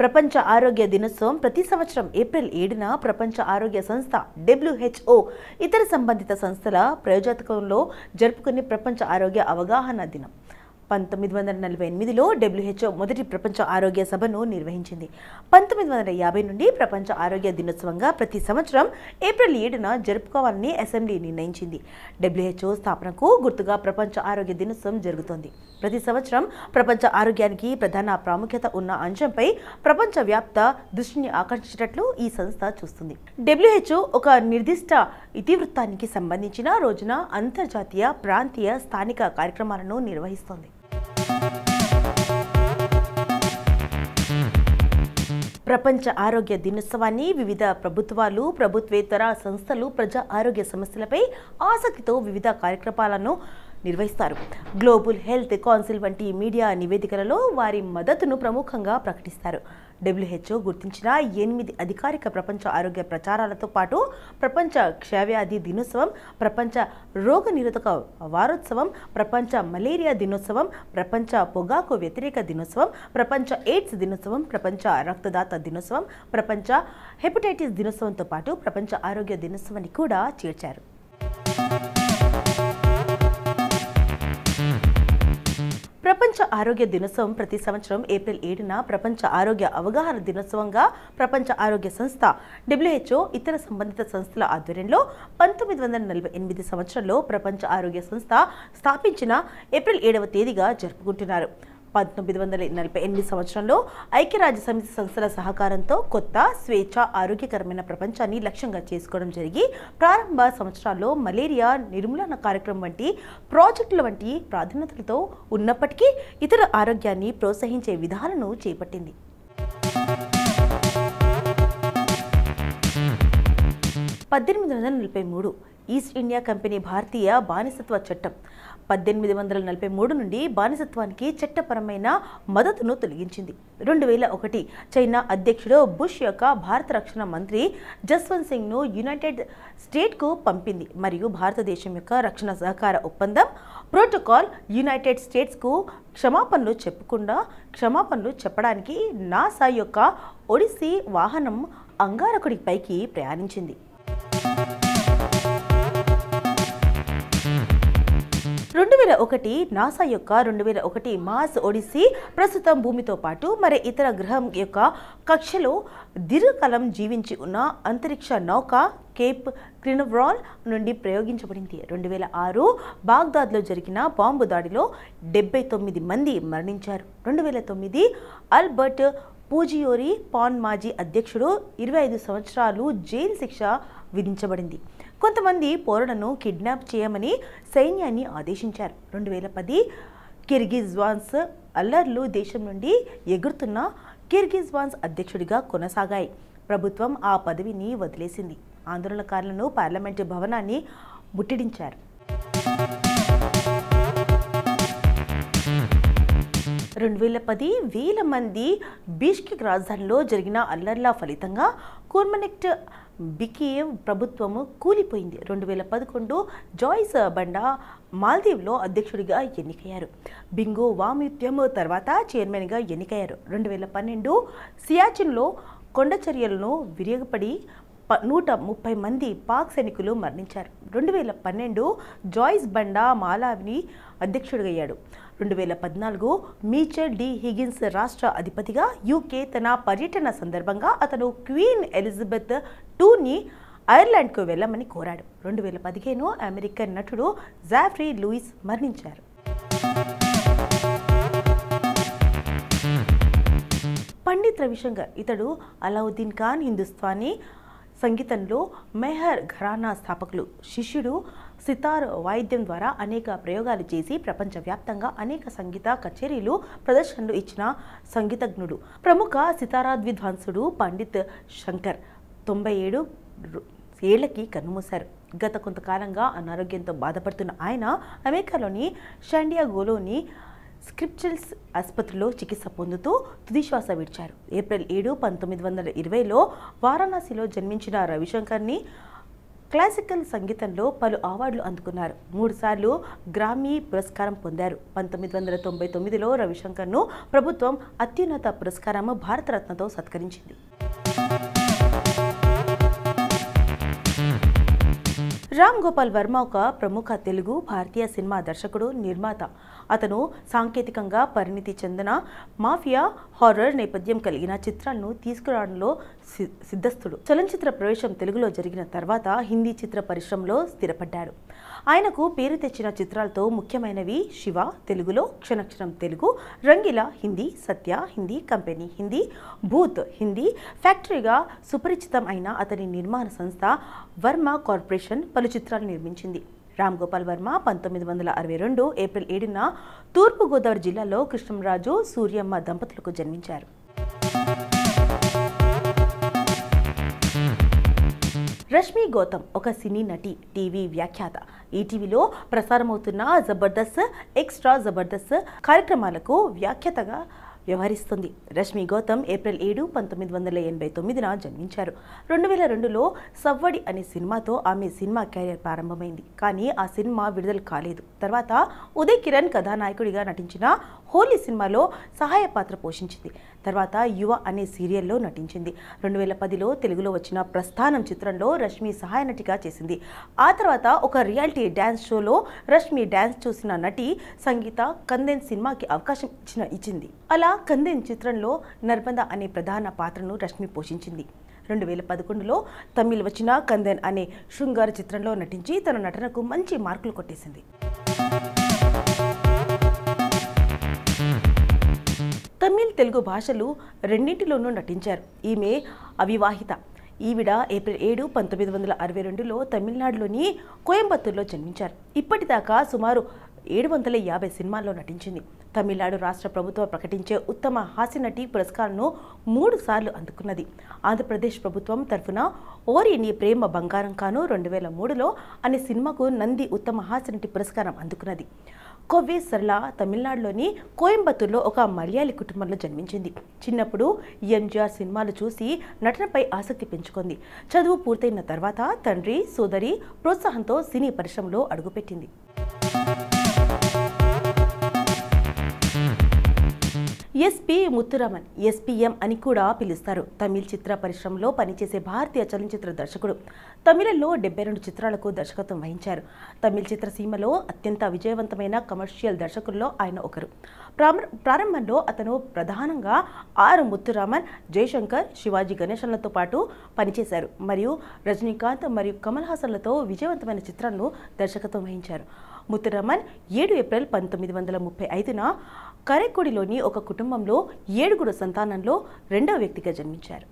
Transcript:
ప్రపంచ ఆరోగ్య దినోత్సవం ప్రతి సంవత్సరం ఏప్రిల్ ఏడున ప్రపంచ ఆరోగ్య సంస్థ డబ్ల్యూహెచ్ఓ ఇతర సంబంధిత సంస్థల ప్రయోజకంలో జరుపుకునే ప్రపంచ ఆరోగ్య అవగాహన దినం పంతొమ్మిది వందల నలభై ఎనిమిదిలో డబ్ల్యూహెచ్ఓ మొదటి ప్రపంచ ఆరోగ్య సభను నిర్వహించింది పంతొమ్మిది వందల యాభై నుండి ప్రపంచ ఆరోగ్య దినోత్సవంగా ప్రతి సంవత్సరం ఏప్రిల్ ఏడున జరుపుకోవాలని అసెంబ్లీ నిర్ణయించింది డబ్ల్యూహెచ్ఓ స్థాపనకు గుర్తుగా ప్రపంచ ఆరోగ్య దినోత్సవం జరుగుతోంది ప్రతి సంవత్సరం ప్రపంచ ఆరోగ్యానికి ప్రధాన ప్రాముఖ్యత ఉన్న అంశంపై ప్రపంచవ్యాప్త దృష్టిని ఆకర్షించినట్లు ఈ సంస్థ చూస్తుంది డబ్ల్యూహెచ్ఓ ఒక నిర్దిష్ట ఇతివృత్తానికి సంబంధించిన రోజున అంతర్జాతీయ ప్రాంతీయ స్థానిక కార్యక్రమాలను నిర్వహిస్తోంది ప్రపంచ ఆరోగ్య దినోత్సవాన్ని వివిధ ప్రభుత్వాలు ప్రభుత్వేతర సంస్థలు ప్రజా ఆరోగ్య సమస్యలపై ఆసక్తితో వివిధ కార్యక్రమాలను నిర్వహిస్తారు గ్లోబల్ హెల్త్ కౌన్సిల్ వంటి మీడియా నివేదికలలో వారి మద్దతును ప్రముఖంగా ప్రకటిస్తారు డబ్ల్యూహెచ్ఓ గుర్తించిన ఎనిమిది అధికారిక ప్రపంచ ఆరోగ్య ప్రచారాలతో పాటు ప్రపంచ క్షయవ్యాధి దినోత్సవం ప్రపంచ రోగనిరోధక వారోత్సవం ప్రపంచ మలేరియా దినోత్సవం ప్రపంచ పొగాకు వ్యతిరేక దినోత్సవం ప్రపంచ ఎయిడ్స్ దినోత్సవం ప్రపంచ రక్తదాత దినోత్సవం ప్రపంచ హెపటైటిస్ దినోత్సవంతో పాటు ప్రపంచ ఆరోగ్య దినోత్సవాన్ని కూడా చేర్చారు ప్రపంచ ఆరోగ్య దినోత్సవం ప్రతి సంవత్సరం ఏప్రిల్ ఏడున ప్రపంచ ఆరోగ్య అవగాహన దినోత్సవంగా ప్రపంచ ఆరోగ్య సంస్థ డబ్ల్యూహెచ్ఓ ఇతర సంబంధిత సంస్థల ఆధ్వర్యంలో పంతొమ్మిది వందల నలభై ఎనిమిది సంవత్సరంలో ప్రపంచ ఆరోగ్య సంస్థ స్థాపించిన ఏప్రిల్ ఏడవ తేదీగా జరుపుకుంటున్నారు పంతొమ్మిది వందల నలభై ఎనిమిది సంవత్సరంలో ఐక్యరాజ్య సమితి సంస్థల సహకారంతో కొత్త స్వేచ్ఛ ఆరోగ్యకరమైన ప్రపంచాన్ని లక్ష్యంగా చేసుకోవడం జరిగి ప్రారంభ సంవత్సరాల్లో మలేరియా నిర్మూలన కార్యక్రమం వంటి ప్రాజెక్టుల వంటి ప్రాధాన్యతలతో ఉన్నప్పటికీ ఇతర ఆరోగ్యాన్ని ప్రోత్సహించే విధానను చేపట్టింది పద్దెనిమిది వందల నలభై మూడు ఈస్ట్ ఇండియా కంపెనీ భారతీయ బానిసత్వ చట్టం పద్దెనిమిది వందల నలభై మూడు నుండి బానిసత్వానికి చట్టపరమైన మద్దతును తొలగించింది రెండు వేల ఒకటి చైనా అధ్యక్షుడు బుష్ యొక్క భారత రక్షణ మంత్రి జస్వంత్ సింగ్ను యునైటెడ్ స్టేట్కు పంపింది మరియు భారతదేశం యొక్క రక్షణ సహకార ఒప్పందం ప్రోటోకాల్ యునైటెడ్ స్టేట్స్కు క్షమాపణలు చెప్పకుండా క్షమాపణలు చెప్పడానికి నాసా యొక్క ఒడిస్సీ వాహనం అంగారకుడి పైకి ప్రయాణించింది రెండు వేల ఒకటి నాసా యొక్క రెండు వేల ఒకటి మాస్ ఒడిసి ప్రస్తుతం భూమితో పాటు మరి ఇతర గ్రహం యొక్క కక్షలో దీర్ఘకాలం జీవించి ఉన్న అంతరిక్ష నౌక కేప్ క్రినవ్రాన్ నుండి ప్రయోగించబడింది రెండు వేల ఆరు బాగ్దాద్లో జరిగిన బాంబు దాడిలో డెబ్బై తొమ్మిది మంది మరణించారు రెండు వేల తొమ్మిది అల్బర్ట్ పూజియోరి పాన్ మాజీ అధ్యక్షుడు ఇరవై ఐదు సంవత్సరాలు జైలు శిక్ష విధించబడింది కొంతమంది పౌరులను కిడ్నాప్ చేయమని సైన్యాన్ని ఆదేశించారు రెండు వేల పది కిర్గిజ్వాన్స్ అల్లర్లు దేశం నుండి ఎగురుతున్న కిర్గిజ్వాన్స్ అధ్యక్షుడిగా కొనసాగాయి ప్రభుత్వం ఆ పదవిని వదిలేసింది ఆందోళనకారులను పార్లమెంటు భవనాన్ని ముట్టడించారు రెండు వేల పది వేల మంది బీష్కిక్ రాజధానిలో జరిగిన అల్లర్ల ఫలితంగా కూర్మనెక్ట్ బికేవ్ ప్రభుత్వము కూలిపోయింది రెండు వేల పదకొండు జాయిస్ బండా మాల్దీవ్లో అధ్యక్షుడిగా ఎన్నికయ్యారు బింగో వామిత్యం తర్వాత చైర్మన్గా ఎన్నికయ్యారు రెండు వేల పన్నెండు సియాచిన్లో కొండ చర్యలను విరియగపడి ప నూట ముప్పై మంది పాక్ సైనికులు మరణించారు రెండు వేల పన్నెండు జాయిస్ బండా మాలావిని అధ్యక్షుడిగయ్యాడు రెండు వేల పద్నాలుగు మీచర్ డి హిగిన్స్ రాష్ట్ర అధిపతిగా యూకే తన పర్యటన సందర్భంగా అతను క్వీన్ ఎలిజబెత్ టూని ఐర్లాండ్కు వెళ్ళమని కోరాడు రెండు వేల పదిహేను అమెరికన్ నటుడు జాఫ్రీ లూయిస్ మరణించారు పండిత్ రవిశంకర్ ఇతడు అలావుద్దీన్ ఖాన్ హిందుస్థానీ సంగీతంలో మెహర్ ఘరానా స్థాపకులు శిష్యుడు సితార్ వాయిద్యం ద్వారా అనేక ప్రయోగాలు చేసి ప్రపంచవ్యాప్తంగా అనేక సంగీత కచేరీలు ప్రదర్శనలు ఇచ్చిన సంగీతజ్ఞుడు ప్రముఖ సితారా విద్వాంసుడు పండిత్ శంకర్ తొంభై ఏడు ఏళ్లకి కన్నుమూశారు గత కొంతకాలంగా అనారోగ్యంతో బాధపడుతున్న ఆయన అమెరికాలోని షాండియాగోలోని స్క్రిప్చల్స్ ఆసుపత్రిలో చికిత్స పొందుతూ తుదిశ్వాస విడిచారు ఏప్రిల్ ఏడు పంతొమ్మిది వందల ఇరవైలో వారాణసిలో జన్మించిన రవిశంకర్ని క్లాసికల్ సంగీతంలో పలు అవార్డులు అందుకున్నారు మూడుసార్లు గ్రామీ పురస్కారం పొందారు పంతొమ్మిది వందల తొంభై తొమ్మిదిలో రవిశంకర్ను ప్రభుత్వం అత్యున్నత పురస్కారం భారతరత్నతో సత్కరించింది రామ్ గోపాల్ వర్మ ఒక ప్రముఖ తెలుగు భారతీయ సినిమా దర్శకుడు నిర్మాత అతను సాంకేతికంగా పరిణితి చెందిన మాఫియా హారర్ నేపథ్యం కలిగిన చిత్రాలను తీసుకురావడంలో సిద్ధస్థుడు చలనచిత్ర ప్రవేశం తెలుగులో జరిగిన తర్వాత హిందీ చిత్ర పరిశ్రమలో స్థిరపడ్డాడు ఆయనకు పేరు తెచ్చిన చిత్రాలతో ముఖ్యమైనవి శివ తెలుగులో క్షణక్షణం తెలుగు రంగిల హిందీ సత్య హిందీ కంపెనీ హిందీ భూత్ హిందీ ఫ్యాక్టరీగా సుపరిచితం అయిన అతని నిర్మాణ సంస్థ వర్మ కార్పొరేషన్ పలు పలు చిత్రాలు నిర్మించింది రామ్ గోపాల్ వర్మ పంతొమ్మిది వందల అరవై రెండు ఏప్రిల్ ఏడున తూర్పుగోదావరి జిల్లాలో కృష్ణంరాజు సూర్యమ్మ దంపతులకు జన్మించారు రష్మి గౌతమ్ ఒక సినీ నటి టీవీ వ్యాఖ్యాత ఈటీవీలో ప్రసారమవుతున్న జబర్దస్త్ ఎక్స్ట్రా జబర్దస్త్ కార్యక్రమాలకు వ్యాఖ్యాతగా వ్యవహరిస్తుంది రష్మి గౌతమ్ ఏప్రిల్ ఏడు పంతొమ్మిది వందల ఎనభై తొమ్మిదిన జన్మించారు రెండు వేల రెండులో సవ్వడి అనే సినిమాతో ఆమె సినిమా కెరియర్ ప్రారంభమైంది కానీ ఆ సినిమా విడుదల కాలేదు తర్వాత ఉదయ్ కిరణ్ కథానాయకుడిగా నటించిన హోలీ సినిమాలో సహాయ పాత్ర పోషించింది తర్వాత యువ అనే సీరియల్లో నటించింది రెండు వేల పదిలో తెలుగులో వచ్చిన ప్రస్థానం చిత్రంలో రష్మి సహాయ నటిగా చేసింది ఆ తర్వాత ఒక రియాలిటీ డ్యాన్స్ షోలో రష్మి డ్యాన్స్ చూసిన నటి సంగీత కందెన్ సినిమాకి అవకాశం ఇచ్చిన ఇచ్చింది అలా కందెన్ చిత్రంలో నర్మద అనే ప్రధాన పాత్రను రష్మి పోషించింది రెండు వేల పదకొండులో తమిళ్ వచ్చిన కందెన్ అనే శృంగార చిత్రంలో నటించి తన నటనకు మంచి మార్కులు కొట్టేసింది తెలుగు భాషలు రెండింటిలోనూ నటించారు ఈమె అవివాహిత ఈవిడ ఏప్రిల్ ఏడు పంతొమ్మిది వందల అరవై రెండులో తమిళనాడులోని కోయంబత్తూరులో జన్మించారు ఇప్పటిదాకా సుమారు ఏడు వందల యాభై సినిమాల్లో నటించింది తమిళనాడు రాష్ట్ర ప్రభుత్వం ప్రకటించే ఉత్తమ హాస్య నటి పురస్కారంను మూడు సార్లు అందుకున్నది ఆంధ్రప్రదేశ్ ప్రభుత్వం తరఫున ఓరి నీ ప్రేమ బంగారం కాను రెండు వేల మూడులో అనే సినిమాకు నంది ఉత్తమ హాస్య నటి పురస్కారం అందుకున్నది కొవ్వి సరళ తమిళనాడులోని కోయంబత్తూర్లో ఒక మలయాళి కుటుంబంలో జన్మించింది చిన్నప్పుడు ఎంజీఆర్ సినిమాలు చూసి నటనపై ఆసక్తి పెంచుకుంది చదువు పూర్తయిన తర్వాత తండ్రి సోదరి ప్రోత్సాహంతో సినీ పరిశ్రమలో అడుగుపెట్టింది ఎస్పి ముత్తురమన్ ఎస్పిఎం అని కూడా పిలుస్తారు తమిళ్ చిత్ర పరిశ్రమలో పనిచేసే భారతీయ చలనచిత్ర దర్శకుడు తమిళల్లో డెబ్బై రెండు చిత్రాలకు దర్శకత్వం వహించారు తమిళ్ చిత్రసీమలో అత్యంత విజయవంతమైన కమర్షియల్ దర్శకుల్లో ఆయన ఒకరు ప్రారంభంలో అతను ప్రధానంగా ఆర్ ముత్తురామన్ జయశంకర్ శివాజీ గణేశన్లతో పాటు పనిచేశారు మరియు రజనీకాంత్ మరియు కమల్ హాసన్లతో విజయవంతమైన చిత్రాలను దర్శకత్వం వహించారు ముతురమన్ ఏడు ఏప్రిల్ పంతొమ్మిది వందల ముప్పై ఐదున కరైకుడిలోని ఒక కుటుంబంలో ఏడుగురు సంతానంలో రెండవ వ్యక్తిగా జన్మించారు